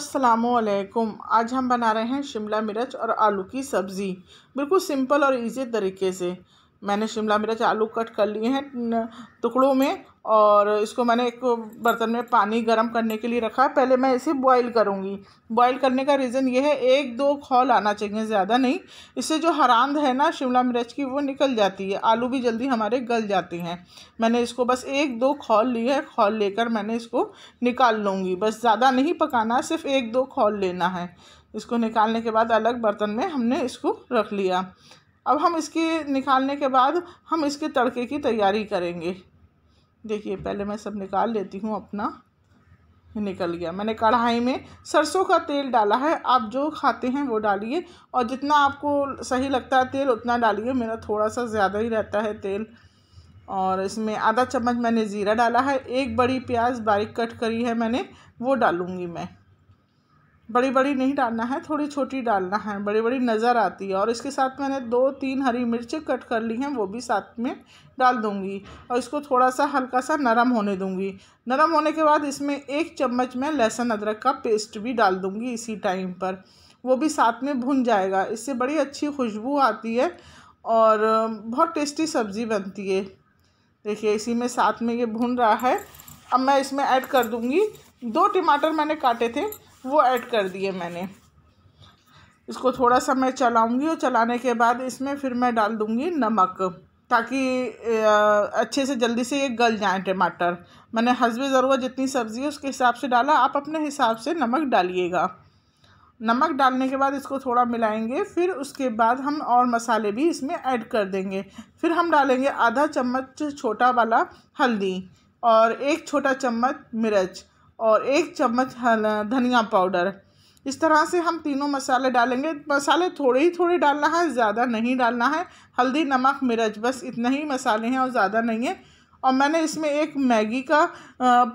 असलकुम आज हम बना रहे हैं शिमला मिर्च और आलू की सब्ज़ी बिल्कुल सिंपल और इजी तरीके से मैंने शिमला मिर्च आलू कट कर लिए हैं टुकड़ों में और इसको मैंने एक बर्तन में पानी गर्म करने के लिए रखा पहले मैं इसे बॉईल करूँगी बॉईल करने का रीज़न ये है एक दो खोल आना चाहिए ज़्यादा नहीं इससे जो हरांद है ना शिमला मिर्च की वो निकल जाती है आलू भी जल्दी हमारे गल जाते हैं मैंने इसको बस एक दो खोल ली है खोल लेकर मैंने इसको निकाल लूँगी बस ज़्यादा नहीं पकाना सिर्फ एक दो खोल लेना है इसको निकालने के बाद अलग बर्तन में हमने इसको रख लिया अब हम इसके निकालने के बाद हम इसके तड़के की तैयारी करेंगे देखिए पहले मैं सब निकाल लेती हूँ अपना निकल गया मैंने कढ़ाई में सरसों का तेल डाला है आप जो खाते हैं वो डालिए और जितना आपको सही लगता है तेल उतना डालिए मेरा थोड़ा सा ज़्यादा ही रहता है तेल और इसमें आधा चम्मच मैंने ज़ीरा डाला है एक बड़ी प्याज बारीक कट करी है मैंने वो डालूँगी मैं बड़ी बड़ी नहीं डालना है थोड़ी छोटी डालना है बड़ी बड़ी नज़र आती है और इसके साथ मैंने दो तीन हरी मिर्च कट कर ली हैं वो भी साथ में डाल दूँगी और इसको थोड़ा सा हल्का सा नरम होने दूँगी नरम होने के बाद इसमें एक चम्मच में लहसुन अदरक का पेस्ट भी डाल दूँगी इसी टाइम पर वो भी साथ में भुन जाएगा इससे बड़ी अच्छी खुशबू आती है और बहुत टेस्टी सब्ज़ी बनती है देखिए इसी में साथ में ये भुन रहा है अब मैं इसमें ऐड कर दूँगी दो टमाटर मैंने काटे थे वो ऐड कर दिए मैंने इसको थोड़ा सा मैं चलाऊँगी और चलाने के बाद इसमें फिर मैं डाल दूँगी नमक ताकि अच्छे से जल्दी से ये गल जाए टमाटर मैंने हसबे ज़रूरत जितनी सब्ज़ी है उसके हिसाब से डाला आप अपने हिसाब से नमक डालिएगा नमक डालने के बाद इसको थोड़ा मिलाएंगे फिर उसके बाद हम और मसाले भी इसमें ऐड कर देंगे फिर हम डालेंगे आधा चम्मच छोटा वाला हल्दी और एक छोटा चम्मच मिर्च और एक चम्मच धनिया पाउडर इस तरह से हम तीनों मसाले डालेंगे मसाले थोड़े ही थोड़े डालना है ज़्यादा नहीं डालना है हल्दी नमक मिर्च बस इतने ही मसाले हैं और ज़्यादा नहीं है और मैंने इसमें एक मैगी का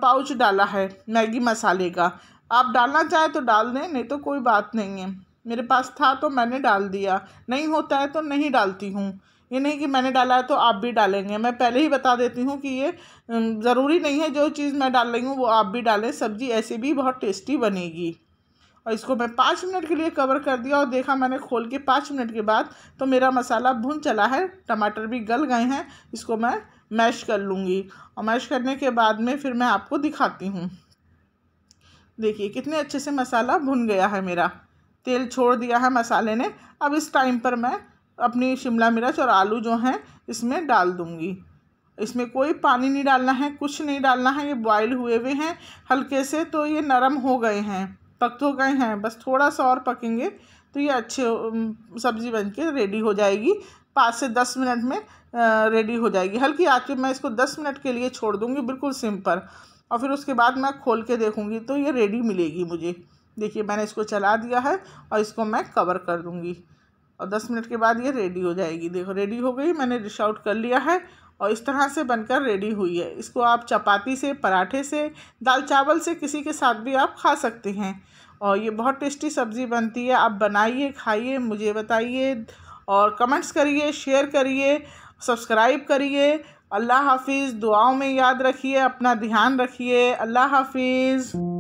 पाउच डाला है मैगी मसाले का आप डालना चाहे तो डाल दें नहीं तो कोई बात नहीं है मेरे पास था तो मैंने डाल दिया नहीं होता है तो नहीं डालती हूँ ये नहीं कि मैंने डाला है तो आप भी डालेंगे मैं पहले ही बता देती हूँ कि ये ज़रूरी नहीं है जो चीज़ मैं डाल रही हूँ वो आप भी डालें सब्ज़ी ऐसे भी बहुत टेस्टी बनेगी और इसको मैं पाँच मिनट के लिए कवर कर दिया और देखा मैंने खोल के पाँच मिनट के बाद तो मेरा मसाला भुन चला है टमाटर भी गल गए हैं इसको मैं मैश कर लूँगी और मैश करने के बाद में फिर मैं आपको दिखाती हूँ देखिए कितने अच्छे से मसाला भुन गया है मेरा तेल छोड़ दिया है मसाले ने अब इस टाइम पर मैं अपनी शिमला मिर्च और आलू जो हैं इसमें डाल दूँगी इसमें कोई पानी नहीं डालना है कुछ नहीं डालना है ये बॉयल हुए हुए हैं हल्के से तो ये नरम हो गए हैं पक तो गए हैं बस थोड़ा सा और पकेंगे तो ये अच्छे सब्ज़ी बन के रेडी हो जाएगी पाँच से दस मिनट में रेडी हो जाएगी हल्की आँच पे मैं इसको दस मिनट के लिए छोड़ दूँगी बिल्कुल सिंपल और फिर उसके बाद मैं खोल के देखूँगी तो ये रेडी मिलेगी मुझे देखिए मैंने इसको चला दिया है और इसको मैं कवर कर दूँगी और दस मिनट के बाद ये रेडी हो जाएगी देखो रेडी हो गई मैंने डिश आउट कर लिया है और इस तरह से बनकर रेडी हुई है इसको आप चपाती से पराठे से दाल चावल से किसी के साथ भी आप खा सकते हैं और ये बहुत टेस्टी सब्ज़ी बनती है आप बनाइए खाइए मुझे बताइए और कमेंट्स करिए शेयर करिए सब्सक्राइब करिए अल्लाह हाफिज़ दुआओं में याद रखिए अपना ध्यान रखिए अल्लाह हाफिज़